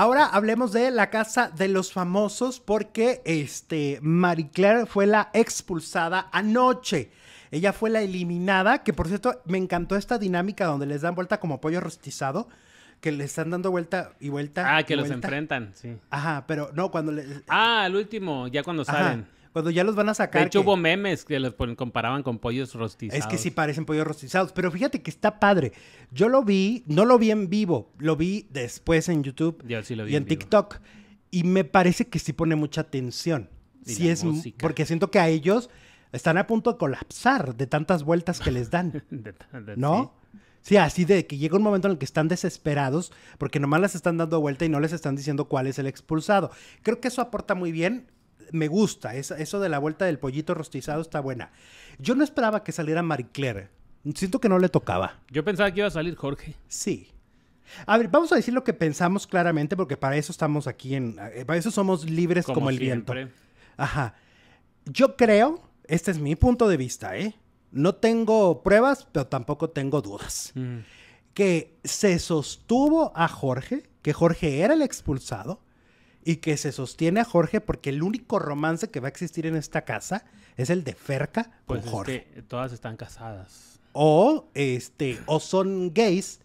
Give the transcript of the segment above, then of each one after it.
Ahora hablemos de la casa de los famosos porque este Marie Claire fue la expulsada anoche. Ella fue la eliminada, que por cierto me encantó esta dinámica donde les dan vuelta como pollo rostizado que le están dando vuelta y vuelta. Ah, que los enfrentan, sí. Ajá, pero no, cuando le... Ah, el último, ya cuando salen. Cuando ya los van a sacar. De hecho, hubo memes que los comparaban con pollos rostizados. Es que sí parecen pollos rostizados. Pero fíjate que está padre. Yo lo vi, no lo vi en vivo, lo vi después en YouTube y en, TikTok. Y me parece que sí pone mucha atención. sí es porque siento que a ellos están a punto de colapsar de tantas vueltas que les dan. ¿No? Sí. así de que llega un momento en el que están desesperados porque nomás les están dando vuelta y no les están diciendo cuál es el expulsado. Creo que eso aporta muy bien me gusta. eso de la vuelta del pollito rostizado está buena. Yo no esperaba que saliera Marie Claire. Siento que no le tocaba. Yo pensaba que iba a salir Jorge. Sí. A ver, vamos a decir lo que pensamos claramente, porque para eso estamos aquí en. Eh, para eso somos libres como, el viento. Ajá. Yo creo, este es mi punto de vista, ¿eh? No tengo pruebas, pero tampoco tengo dudas. Mm. Que se sostuvo a Jorge, que Jorge era el expulsado, y que se sostiene a Jorge porque el único romance que va a existir en esta casa es el de Ferca con pues Jorge. todas están casadas. O este, o son gays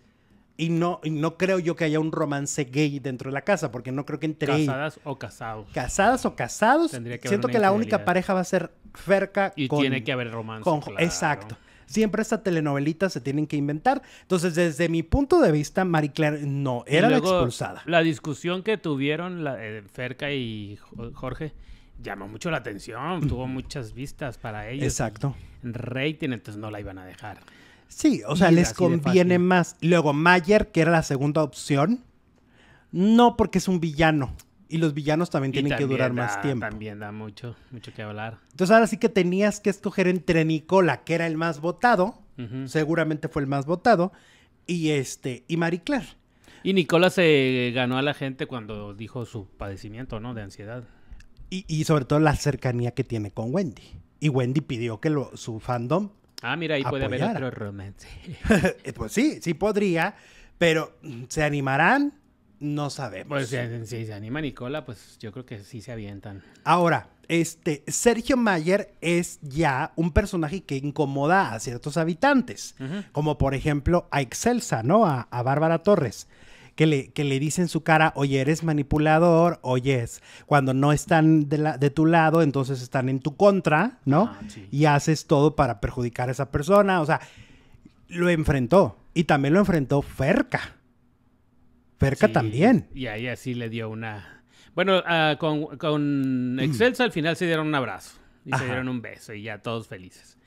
y no, no creo yo que haya un romance gay dentro de la casa, porque no creo que entre casadas o casados. Casadas o casados. siento que la única pareja va a ser Ferca y tiene que haber romance. Exacto siempre esta telenovelita se tienen que inventar. Entonces, desde mi punto de vista, Marie Claire no, era la expulsada. La discusión que tuvieron la, eh, Ferca y Jorge llamó mucho la atención, tuvo muchas vistas para ellos. Exacto. Rating, entonces no la iban a dejar. Sí, o sea, les conviene más. Luego, Mayer, que era la segunda opción, no porque es un villano. Y los villanos también tienen que durar más tiempo. También da mucho, mucho que hablar. Entonces ahora sí que tenías que escoger entre Nicola, que era el más votado, seguramente fue el más votado, y este, y Marie Claire. Y Nicola se ganó a la gente cuando dijo su padecimiento, ¿no? De ansiedad. Y, sobre todo la cercanía que tiene con Wendy. Y Wendy pidió que lo, su fandom. Ah, mira, ahí puede haber otro romance. Eh, pues sí, sí podría, pero mm, ¿se animarán? No sabemos. Pues si, se anima Nicola, pues yo creo que sí se avientan. Ahora, este, Sergio Mayer es ya un personaje que incomoda a ciertos habitantes, como por ejemplo a Excelsa, ¿no? A, Bárbara Torres. Que le, que le dice en su cara, oye, eres manipulador, oye, cuando no están de, tu lado, entonces están en tu contra, ¿no? Ah, y haces todo para perjudicar a esa persona, o sea, lo enfrentó. Y también lo enfrentó Ferca. Ferca también. Y ahí así le dio una. Bueno, ah, con, con mm. Excelsa al final se dieron un abrazo y se dieron un beso y ya todos felices.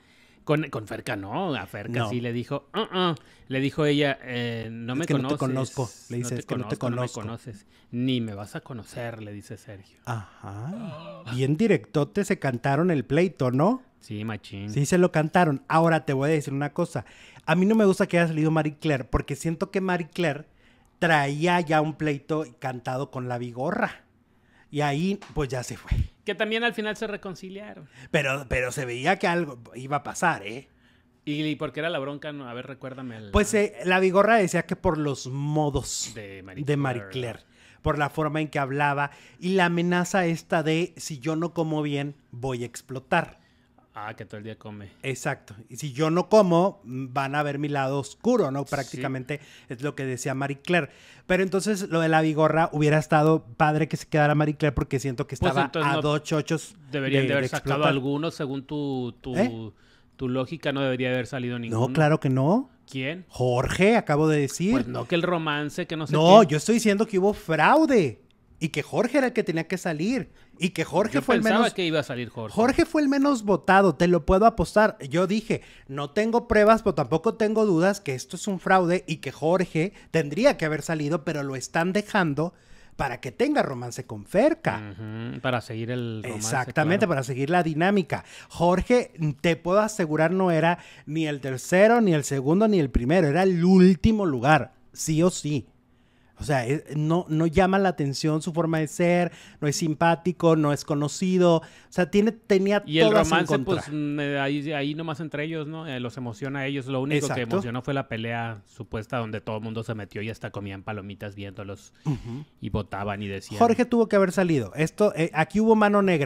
Con, con Ferca no, a Ferca sí le dijo, uh, uh", le dijo ella, eh, no es me que No te conozco, le dices, no que no te conozco. No conoces, ni me vas a conocer, le dice Sergio. Ajá. Ah. Bien directote se cantaron el pleito, ¿no? Sí, machín. Sí, se lo cantaron. Ahora te voy a decir una cosa. A mí no me gusta que haya salido Marie Claire, porque siento que Marie Claire traía ya un pleito cantado con la vigorra. Y ahí, pues ya se fue. Que también al final se reconciliaron. Pero, pero se veía que algo iba a pasar, ¿eh? ¿Y, porque era la bronca? a ver, recuérdame. Pues eh, la vigorra decía que por los modos de Marie, de Claire, por la forma en que hablaba y la amenaza esta de si yo no como bien, voy a explotar. Ah, que todo el día come. Exacto. Y si yo no como, van a ver mi lado oscuro, ¿no? Prácticamente es lo que decía Marie Claire. Pero entonces lo de la vigorra hubiera estado padre que se quedara Marie Claire porque siento que pues estaba a dos chochos. Deberían de, haber sacado algunos según tu, ¿Eh? tu, lógica, no debería haber salido ninguno. No, claro que no. ¿Quién? Jorge, acabo de decir. Pues no, que el romance, que no sé No, yo estoy diciendo que hubo fraude y que Jorge era el que tenía que salir y que Jorge fue el menos que iba a salir Jorge. fue el menos votado, te lo puedo apostar. Yo dije, no tengo pruebas, pero tampoco tengo dudas que esto es un fraude y que Jorge tendría que haber salido, pero lo están dejando para que tenga romance con Ferca. Para seguir el romance. Exactamente, para seguir la dinámica. Jorge, te puedo asegurar, no era ni el tercero, ni el segundo, ni el primero, era el último lugar, sí o sí. O sea, no, no llama la atención su forma de ser, no es simpático, no es conocido. O sea, tiene, tenía Y el romance, pues mm, eh, ahí, nomás entre ellos, ¿no? Eh, los emociona a ellos. Lo único que emocionó fue la pelea supuesta donde todo el mundo se metió y hasta comían palomitas viéndolos y votaban y decían. Jorge tuvo que haber salido. Esto, eh, aquí hubo mano negra.